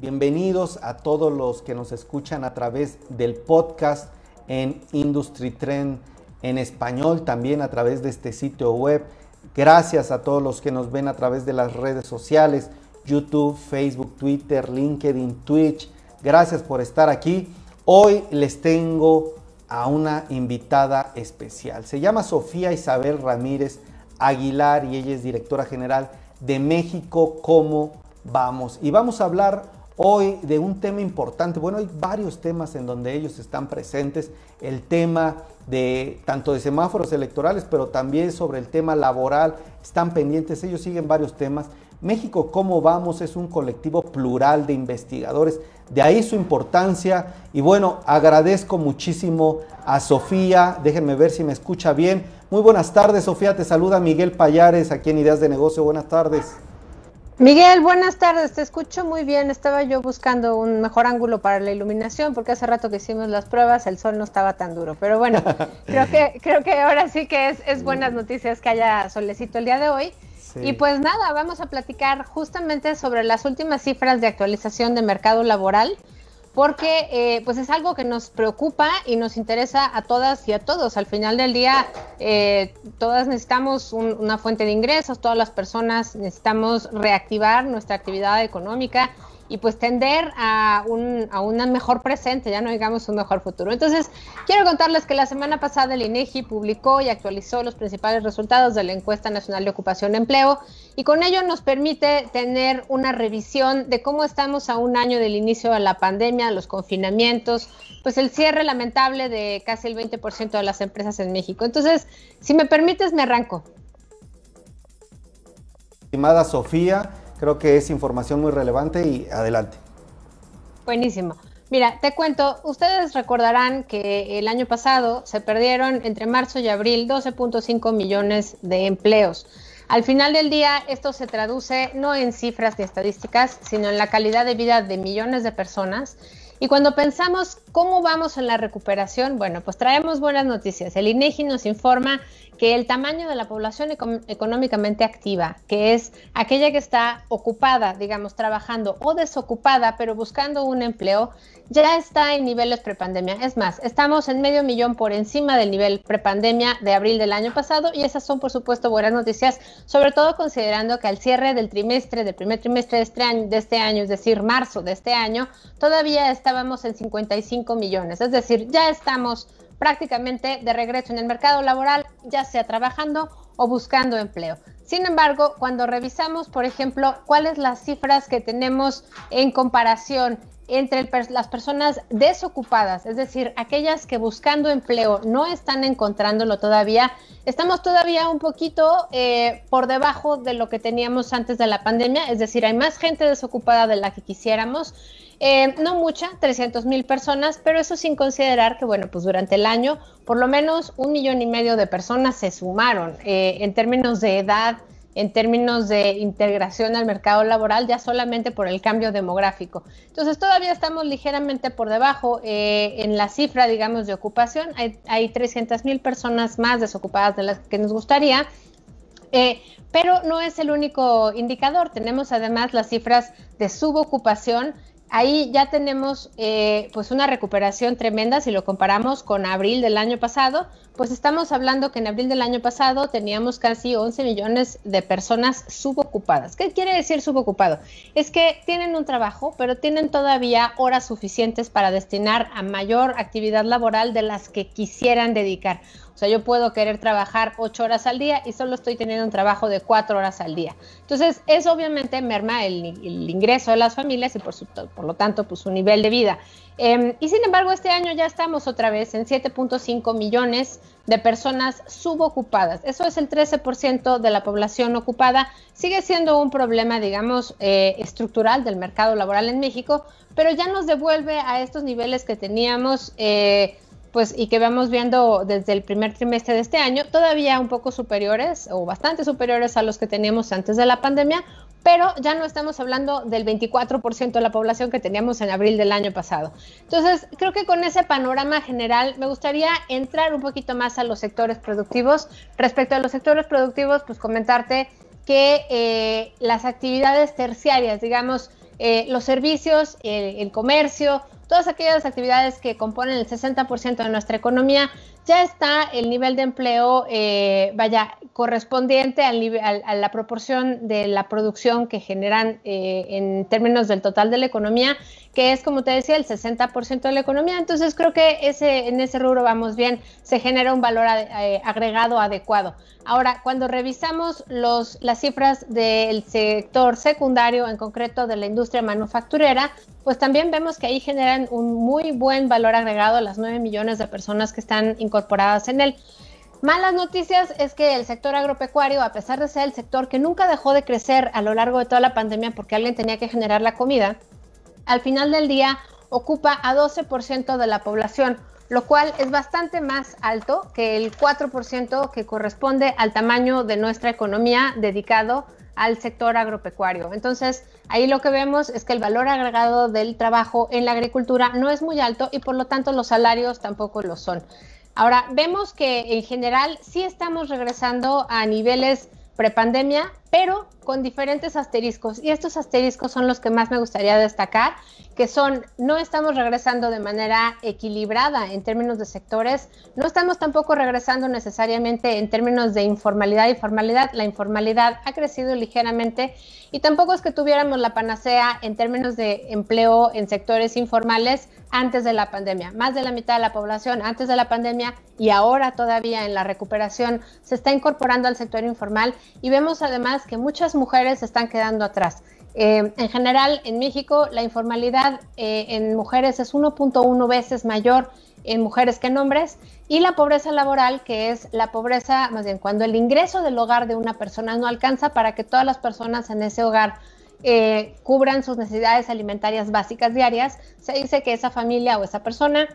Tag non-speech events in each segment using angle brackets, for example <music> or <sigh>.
Bienvenidos a todos los que nos escuchan a través del podcast en Industry Trend en español, también a través de este sitio web. Gracias a todos los que nos ven a través de las redes sociales, YouTube, Facebook, Twitter, LinkedIn, Twitch. Gracias por estar aquí. Hoy les tengo a una invitada especial. Se llama Sofía Isabel Ramírez Aguilar y ella es directora general de México, cómo vamos. Y vamos a hablar hoy de un tema importante. Bueno, hay varios temas en donde ellos están presentes. El tema de tanto de semáforos electorales, pero también sobre el tema laboral. Están pendientes, ellos siguen varios temas. México, ¿cómo vamos? Es un colectivo plural de investigadores. De ahí su importancia. Y bueno, agradezco muchísimo a Sofía. Déjenme ver si me escucha bien muy buenas tardes, Sofía. Te saluda Miguel Payares, aquí en Ideas de Negocio. Buenas tardes. Miguel, buenas tardes. Te escucho muy bien. Estaba yo buscando un mejor ángulo para la iluminación porque hace rato que hicimos las pruebas el sol no estaba tan duro. Pero bueno, <laughs> creo que creo que ahora sí que es, es buenas noticias que haya solecito el día de hoy. Y pues nada, vamos a platicar justamente sobre las últimas cifras de actualización de mercado laboral porque eh, pues es algo que nos preocupa y nos interesa a todas y a todos. Al final del día, eh, todas necesitamos una fuente de ingresos, todas las personas necesitamos reactivar nuestra actividad económica y pues tender a un, mejor presente, ya no digamos un mejor futuro. Entonces, quiero contarles que la semana pasada el INEGI publicó y actualizó los principales resultados de la encuesta nacional de ocupación y empleo y con ello nos permite tener una revisión de cómo estamos a un año del inicio de la pandemia, los confinamientos, pues el cierre lamentable de casi el 20% de las empresas en México. Entonces, si me permites, me arranco. Estimada Sofía, Creo que es información muy relevante y adelante. Buenísimo. Mira, te cuento, ustedes recordarán que el año pasado se perdieron entre marzo y abril 12.5 millones de empleos. Al final del día, esto se traduce no en cifras ni estadísticas, sino en la calidad de vida de millones de personas. Y cuando pensamos ¿Cómo vamos en la recuperación? Bueno, pues traemos buenas noticias. El INEGI nos informa que el tamaño de la población económicamente activa, que es aquella que está ocupada, digamos, trabajando o desocupada, pero buscando un empleo, ya está en niveles prepandemia. Es más, estamos en medio millón por encima del nivel prepandemia de abril del año pasado y esas son, por supuesto, buenas noticias, sobre todo considerando que al cierre del trimestre, del primer trimestre de este año este es decir, marzo de este año, todavía estábamos en 55 millones. Es decir, ya estamos prácticamente de regreso en el mercado laboral, ya sea trabajando o buscando empleo. Sin embargo, cuando revisamos, por ejemplo, cuáles las cifras que tenemos en comparación entre las personas desocupadas, es decir, aquellas que buscando empleo no están encontrándolo todavía, estamos todavía un poquito eh, por debajo de lo que teníamos antes de la pandemia, es decir, hay más gente desocupada de la que quisiéramos. Eh, no mucha, 300 mil personas, pero eso sin considerar que, bueno, pues durante el año por lo menos un millón y medio de personas se sumaron eh, en términos de edad, en términos de integración al mercado laboral ya solamente por el cambio demográfico. Entonces todavía estamos ligeramente por debajo eh, en la cifra, digamos, de ocupación. Hay, 300 mil personas más desocupadas de las que nos gustaría. Eh, pero no es el único indicador. Tenemos además las cifras de subocupación ahí ya tenemos eh, pues una recuperación tremenda si lo comparamos con abril del año pasado, pues estamos hablando que en abril del año pasado teníamos casi 11 millones de personas subocupadas. ¿Qué quiere decir subocupado? Es que tienen un trabajo, pero tienen todavía horas suficientes para destinar a mayor actividad laboral de las que quisieran dedicar. O sea, yo puedo querer trabajar ocho horas al día y solo estoy teniendo un trabajo de cuatro horas al día. Entonces, eso obviamente merma el, ingreso de las familias y por, su, por, lo tanto, pues su nivel de vida. Em, y sin embargo, este año ya estamos otra vez en 7.5 millones de personas subocupadas. Eso es el 13% de la población ocupada. Sigue siendo un problema, digamos, eh, estructural del mercado laboral en México, pero ya nos devuelve a estos niveles que teníamos. Eh, pues y que vamos viendo desde el primer trimestre de este año, todavía un poco superiores o bastante superiores a los que teníamos antes de la pandemia, pero ya no estamos hablando del 24% de la población que teníamos en abril del año pasado. Entonces, creo que con ese panorama general me gustaría entrar un poquito más a los sectores productivos. Respecto a los sectores productivos, pues comentarte que eh, las actividades terciarias, digamos, eh, los servicios, el comercio, todas aquellas actividades que componen el 60% de nuestra economía, ya está el nivel de empleo, eh, vaya, correspondiente al a la proporción de la producción que generan eh, en términos del total de la economía, que es, como te decía, el 60% de la economía. Entonces, creo que ese, en ese rubro vamos bien, se genera un valor eh, agregado adecuado. Ahora, cuando revisamos los, las cifras del sector secundario, en concreto de la industria manufacturera, pues también vemos que ahí generan un muy buen valor agregado a las 9 millones de personas que están incorporadas en él. Malas noticias es que el sector agropecuario, a pesar de ser el sector que nunca dejó de crecer a lo largo de toda la pandemia porque alguien tenía que generar la comida, al final del día ocupa a 12% de la población, lo cual es bastante más alto que el 4% que corresponde al tamaño de nuestra economía dedicado a al sector agropecuario. Entonces, ahí lo que vemos es que el valor agregado del trabajo en la agricultura no es muy alto y por lo tanto los salarios tampoco lo son. Ahora, vemos que en general sí estamos regresando a niveles prepandemia, pero con diferentes asteriscos. Y estos asteriscos son los que más me gustaría destacar, que son, no estamos regresando de manera equilibrada en términos de sectores, no estamos tampoco regresando necesariamente en términos de informalidad y formalidad. La informalidad ha crecido ligeramente y tampoco es que tuviéramos la panacea en términos de empleo en sectores informales antes de la pandemia. Más de la mitad de la población antes de la pandemia y ahora todavía en la recuperación se está incorporando al sector informal y vemos además que muchas mujeres están quedando atrás. Eh, en general, en México, la informalidad eh, en mujeres es 1.1 veces mayor en mujeres que en hombres y la pobreza laboral, que es la pobreza, más bien cuando el ingreso del hogar de una persona no alcanza para que todas las personas en ese hogar eh, cubran sus necesidades alimentarias básicas diarias, se dice que esa familia o esa persona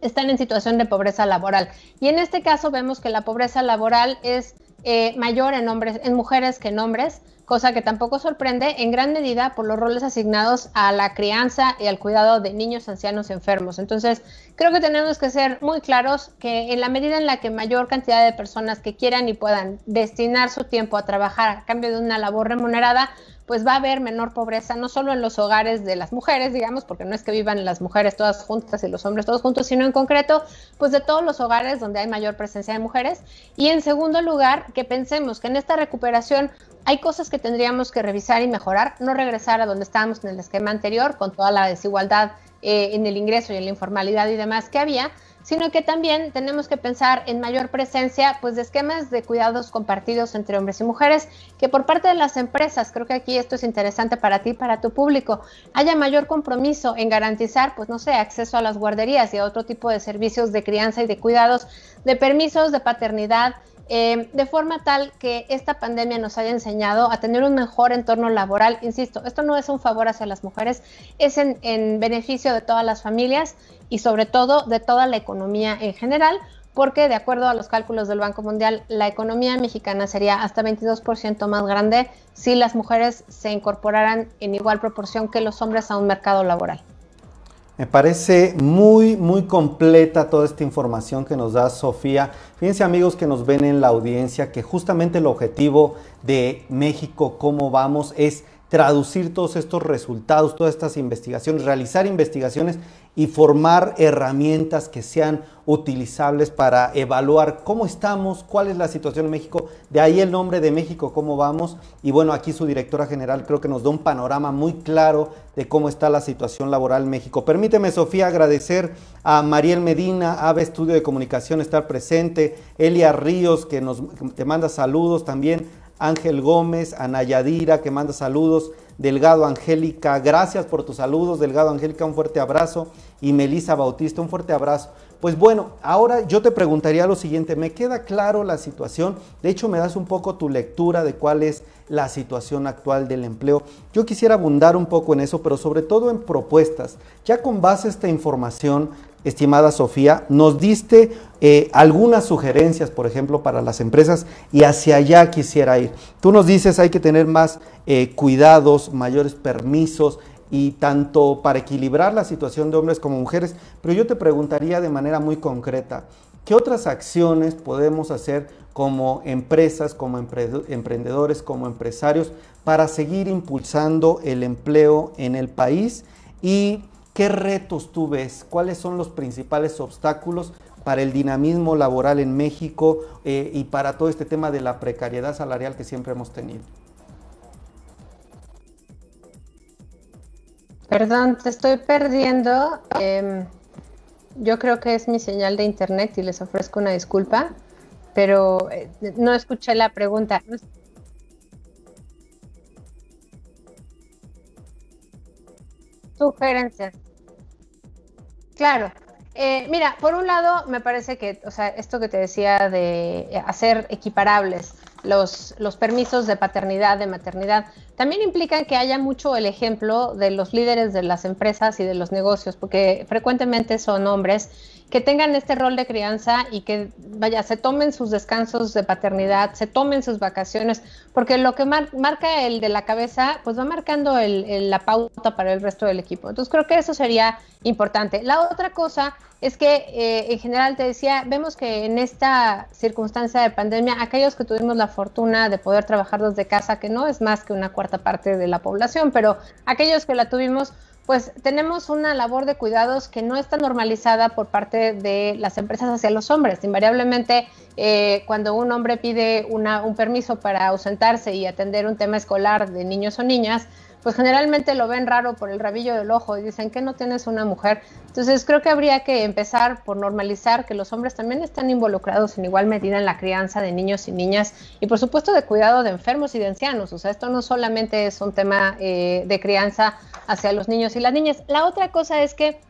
están en situación de pobreza laboral. Y en este caso vemos que la pobreza laboral es eh, mayor en, hombres, en mujeres que en hombres, cosa que tampoco sorprende en gran medida por los roles asignados a la crianza y al cuidado de niños, ancianos y enfermos. Entonces, creo que tenemos que ser muy claros que en la medida en la que mayor cantidad de personas que quieran y puedan destinar su tiempo a trabajar a cambio de una labor remunerada, pues va a haber menor pobreza, no solo en los hogares de las mujeres, digamos, porque no es que vivan las mujeres todas juntas y los hombres todos juntos, sino en concreto, pues de todos los hogares donde hay mayor presencia de mujeres. Y en segundo lugar, que pensemos que en esta recuperación hay cosas que tendríamos que revisar y mejorar, no regresar a donde estábamos en el esquema anterior, con toda la desigualdad eh, en el ingreso y en la informalidad y demás que había, sino que también tenemos que pensar en mayor presencia pues, de esquemas de cuidados compartidos entre hombres y mujeres, que por parte de las empresas, creo que aquí esto es interesante para ti, para tu público, haya mayor compromiso en garantizar, pues no sé, acceso a las guarderías y a otro tipo de servicios de crianza y de cuidados, de permisos de paternidad, Em, de forma tal que esta pandemia nos haya enseñado a tener un mejor entorno laboral. Insisto, esto no es un favor hacia las mujeres, es en, en beneficio de todas las familias y sobre todo de toda la economía en general, porque de acuerdo a los cálculos del Banco Mundial, la economía mexicana sería hasta 22% más grande si las mujeres se incorporaran en igual proporción que los hombres a un mercado laboral. Me parece muy, muy completa toda esta información que nos da Sofía. Fíjense amigos que nos ven en la audiencia que justamente el objetivo de México, cómo vamos, es traducir todos estos resultados, todas estas investigaciones, realizar investigaciones y formar herramientas que sean utilizables para evaluar cómo estamos, cuál es la situación en México, de ahí el nombre de México, cómo vamos. Y bueno, aquí su directora general creo que nos da un panorama muy claro de cómo está la situación laboral en México. Permíteme, Sofía, agradecer a Mariel Medina, AVE Estudio de Comunicación, estar presente, Elia Ríos, que nos te manda saludos también, Ángel Gómez, Anayadira, que manda saludos. Delgado Angélica, gracias por tus saludos, Delgado Angélica, un fuerte abrazo y Melisa Bautista. Un fuerte abrazo. Pues bueno, ahora yo te preguntaría lo siguiente, me queda claro la situación, de hecho me das un poco tu lectura de cuál es la situación actual del empleo. Yo quisiera abundar un poco en eso, pero sobre todo en propuestas. Ya con base a esta información, estimada Sofía, nos diste eh, algunas sugerencias, por ejemplo, para las empresas y hacia allá quisiera ir. Tú nos dices hay que tener más eh, cuidados, mayores permisos, y tanto para equilibrar la situación de hombres como mujeres, pero yo te preguntaría de manera muy concreta, ¿qué otras acciones podemos hacer como empresas, como emprendedores, como empresarios para seguir impulsando el empleo en el país? ¿Y qué retos tú ves? ¿Cuáles son los principales obstáculos para el dinamismo laboral en México eh, y para todo este tema de la precariedad salarial que siempre hemos tenido? Perdón, te estoy perdiendo. Em, yo creo que es mi señal de internet y les ofrezco una disculpa, pero eh, no escuché la pregunta. Sugerencias. Claro. Eh, mira, por un lado, me parece que, o sea, esto que te decía de eh, hacer equiparables los, permisos de paternidad, de maternidad, también implican que haya mucho el ejemplo de los líderes de las empresas y de los negocios, porque frecuentemente son hombres que tengan este rol de crianza y que, vaya, se tomen sus descansos de paternidad, se tomen sus vacaciones, porque lo que marca el de la cabeza, pues va marcando la pauta para el resto del equipo. Entonces creo que eso sería importante. La otra cosa es que eh, en general te decía, vemos que en esta circunstancia de pandemia, aquellos que tuvimos la fortuna de poder trabajar desde casa, que no es más que una cuarta parte de la población, pero aquellos que la tuvimos, pues tenemos una labor de cuidados que no está normalizada por parte de las empresas hacia los hombres. Invariablemente, eh, cuando un hombre pide un permiso para ausentarse y atender un tema escolar de niños o niñas, pues generalmente lo ven raro por el rabillo del ojo y dicen que no tienes una mujer. Entonces creo que habría que empezar por normalizar que los hombres también están involucrados en igual medida en la crianza de niños y niñas y por supuesto de cuidado de enfermos y de ancianos. O sea, esto no solamente es un tema eh, de crianza hacia los niños y las niñas. La otra cosa es que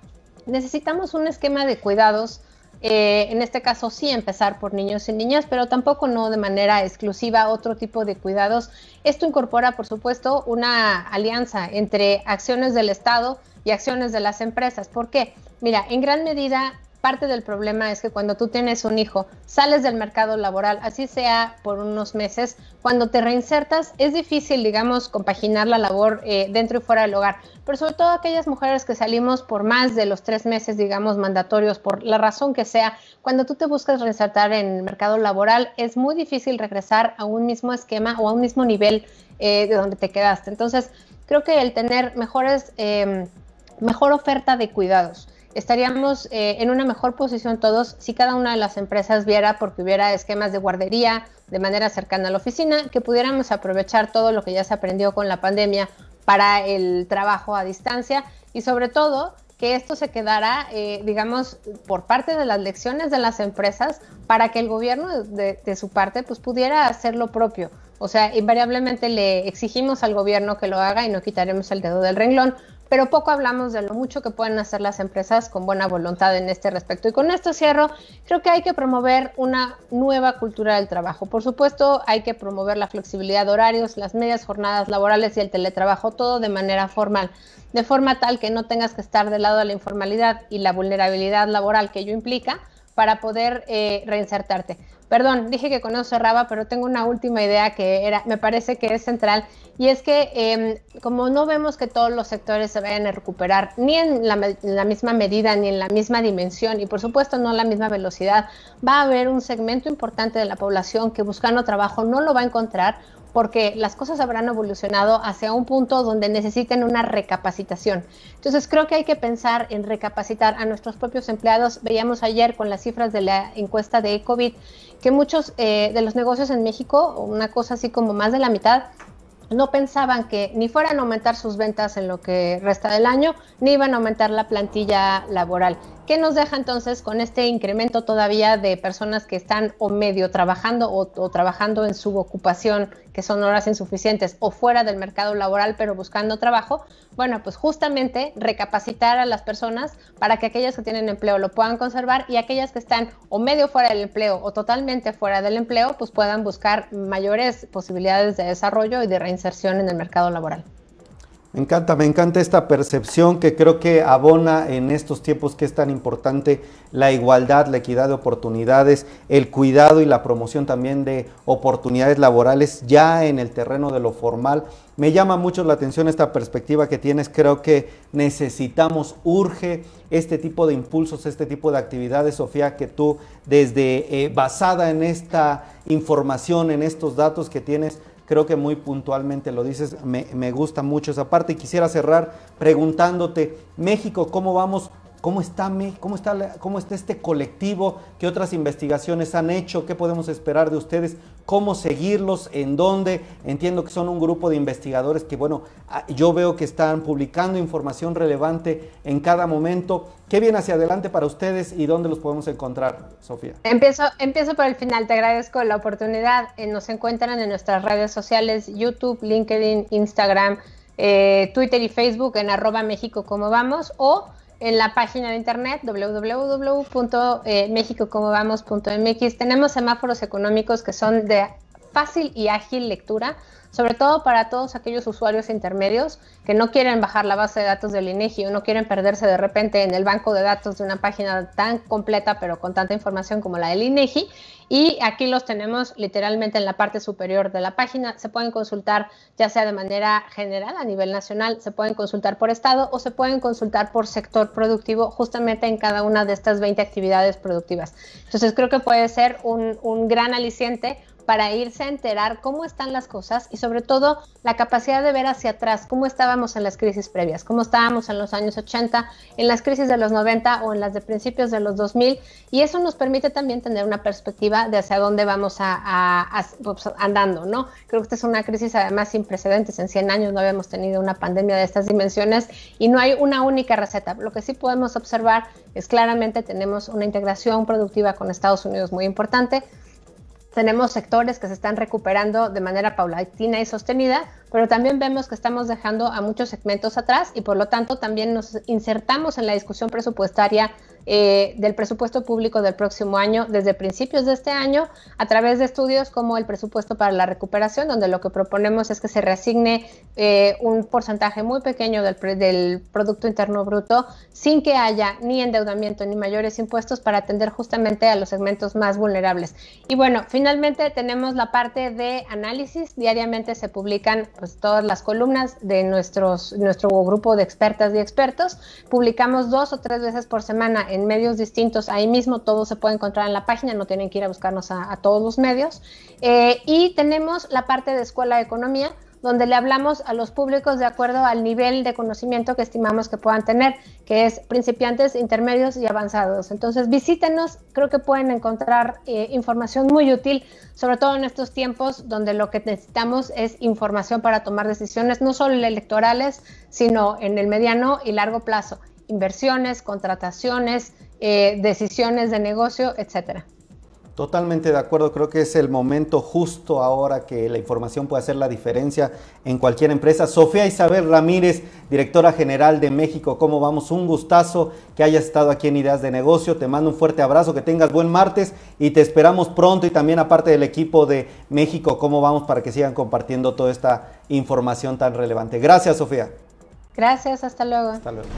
necesitamos un esquema de cuidados eh, en este caso sí empezar por niños y niñas, pero tampoco no de manera exclusiva otro tipo de cuidados. Esto incorpora, por supuesto, una alianza entre acciones del Estado y acciones de las empresas. ¿Por qué? Mira, en gran medida parte del problema es que cuando tú tienes un hijo, sales del mercado laboral, así sea por unos meses, cuando te reinsertas es difícil, digamos, compaginar la labor eh, dentro y fuera del hogar, pero sobre todo aquellas mujeres que salimos por más de los tres meses, digamos, mandatorios, por la razón que sea, cuando tú te buscas reinsertar en el mercado laboral, es muy difícil regresar a un mismo esquema o a un mismo nivel eh, de donde te quedaste. Entonces, creo que el tener mejores, em, mejor oferta de cuidados, estaríamos eh, en una mejor posición todos si cada una de las empresas viera, porque hubiera esquemas de guardería de manera cercana a la oficina, que pudiéramos aprovechar todo lo que ya se aprendió con la pandemia para el trabajo a distancia y sobre todo que esto se quedara, eh, digamos, por parte de las lecciones de las empresas para que el gobierno de, su parte pues pudiera hacer lo propio. O sea, invariablemente le exigimos al gobierno que lo haga y no quitaremos el dedo del renglón, pero poco hablamos de lo mucho que pueden hacer las empresas con buena voluntad en este respecto. Y con esto cierro, creo que hay que promover una nueva cultura del trabajo. Por supuesto, hay que promover la flexibilidad de horarios, las medias jornadas laborales y el teletrabajo, todo de manera formal, de forma tal que no tengas que estar del lado de la informalidad y la vulnerabilidad laboral que ello implica para poder eh, reinsertarte. Perdón, dije que con eso cerraba, pero tengo una última idea que era, me parece que es central, y es que em, como no vemos que todos los sectores se vayan a recuperar, ni en la, misma medida, ni en la misma dimensión, y por supuesto no en la misma velocidad, va a haber un segmento importante de la población que buscando trabajo no lo va a encontrar porque las cosas habrán evolucionado hacia un punto donde necesiten una recapacitación. Entonces creo que hay que pensar en recapacitar a nuestros propios empleados. Veíamos ayer con las cifras de la encuesta de COVID que muchos eh, de los negocios en México, una cosa así como más de la mitad, no pensaban que ni fueran a aumentar sus ventas en lo que resta del año, ni iban a aumentar la plantilla laboral. ¿Qué nos deja entonces con este incremento todavía de personas que están o medio trabajando o, o, trabajando en su ocupación, que son horas insuficientes, o fuera del mercado laboral, pero buscando trabajo. Bueno, pues justamente recapacitar a las personas para que aquellas que tienen empleo lo puedan conservar y aquellas que están o medio fuera del empleo o totalmente fuera del empleo, pues puedan buscar mayores posibilidades de desarrollo y de reinserción en el mercado laboral. Me encanta, me encanta esta percepción que creo que abona en estos tiempos que es tan importante la igualdad, la equidad de oportunidades, el cuidado y la promoción también de oportunidades laborales ya en el terreno de lo formal. Me llama mucho la atención esta perspectiva que tienes, creo que necesitamos, urge este tipo de impulsos, este tipo de actividades, Sofía, que tú desde eh, basada en esta información, en estos datos que tienes, creo que muy puntualmente lo dices, me, gusta mucho esa parte y quisiera cerrar preguntándote, México, ¿cómo vamos ¿Cómo está, cómo, está, ¿Cómo está, este colectivo? ¿Qué otras investigaciones han hecho? ¿Qué podemos esperar de ustedes? cómo seguirlos, en dónde. Entiendo que son un grupo de investigadores que, bueno, ah, yo veo que están publicando información relevante en cada momento. ¿Qué viene hacia adelante para ustedes y dónde los podemos encontrar, Sofía? Empiezo, empiezo por el final, te agradezco la oportunidad. Eh, nos encuentran en nuestras redes sociales, YouTube, LinkedIn, Instagram, eh, Twitter y Facebook en arroba México como vamos o en la página de internet www.mexicocomovamos.mx eh, tenemos semáforos económicos que son de fácil y ágil lectura, sobre todo para todos aquellos usuarios intermedios que no quieren bajar la base de datos del INEGI e o no quieren perderse de repente en el banco de datos de una página tan completa pero con tanta información como la del INEGI. E y aquí los tenemos literalmente en la parte superior de la página. Se pueden consultar ya sea de manera general a nivel nacional, se pueden consultar por estado o se pueden consultar por sector productivo justamente en cada una de estas 20 actividades productivas. Entonces creo que puede ser un, un gran aliciente para irse a enterar cómo están las cosas y sobre todo la capacidad de ver hacia atrás cómo estábamos en las crisis previas, cómo estábamos en los años 80, en las crisis de los 90 o en las de principios de los 2000 y eso nos permite también tener una perspectiva de hacia dónde vamos a, pues, andando, ¿no? Creo que esta es una crisis además sin precedentes, en 100 años no habíamos tenido una pandemia de estas dimensiones y no hay una única receta. Lo que sí podemos observar es claramente tenemos una integración productiva con Estados Unidos muy importante, tenemos sectores que se están recuperando de manera paulatina y sostenida, pero también vemos que estamos dejando a muchos segmentos atrás y por lo tanto también nos insertamos en la discusión presupuestaria eh, del presupuesto público del próximo año desde principios de este año a través de estudios como el presupuesto para la recuperación, donde lo que proponemos es que se reasigne eh, un porcentaje muy pequeño del, del Producto Interno Bruto sin que haya ni endeudamiento ni mayores impuestos para atender justamente a los segmentos más vulnerables. Y bueno, finalmente tenemos la parte de análisis. Diariamente se publican pues, todas las columnas de nuestros, nuestro grupo de expertas y expertos. Publicamos dos o tres veces por semana en medios distintos. Ahí mismo todo se puede encontrar en la página, no tienen que ir a buscarnos a, todos los medios. Eh, y tenemos la parte de Escuela de Economía, donde le hablamos a los públicos de acuerdo al nivel de conocimiento que estimamos que puedan tener, que es principiantes, intermedios y avanzados. Entonces visítenos, creo que pueden encontrar eh, información muy útil, sobre todo en estos tiempos donde lo que necesitamos es información para tomar decisiones, no solo electorales, sino en el mediano y largo plazo, inversiones, contrataciones, eh, decisiones de negocio, etcétera. Totalmente de acuerdo, creo que es el momento justo ahora que la información puede hacer la diferencia en cualquier empresa. Sofía Isabel Ramírez, directora general de México, ¿cómo vamos? Un gustazo que hayas estado aquí en Ideas de Negocio, te mando un fuerte abrazo, que tengas buen martes y te esperamos pronto y también aparte del equipo de México, ¿cómo vamos para que sigan compartiendo toda esta información tan relevante? Gracias, Sofía. Gracias, hasta luego. Hasta luego.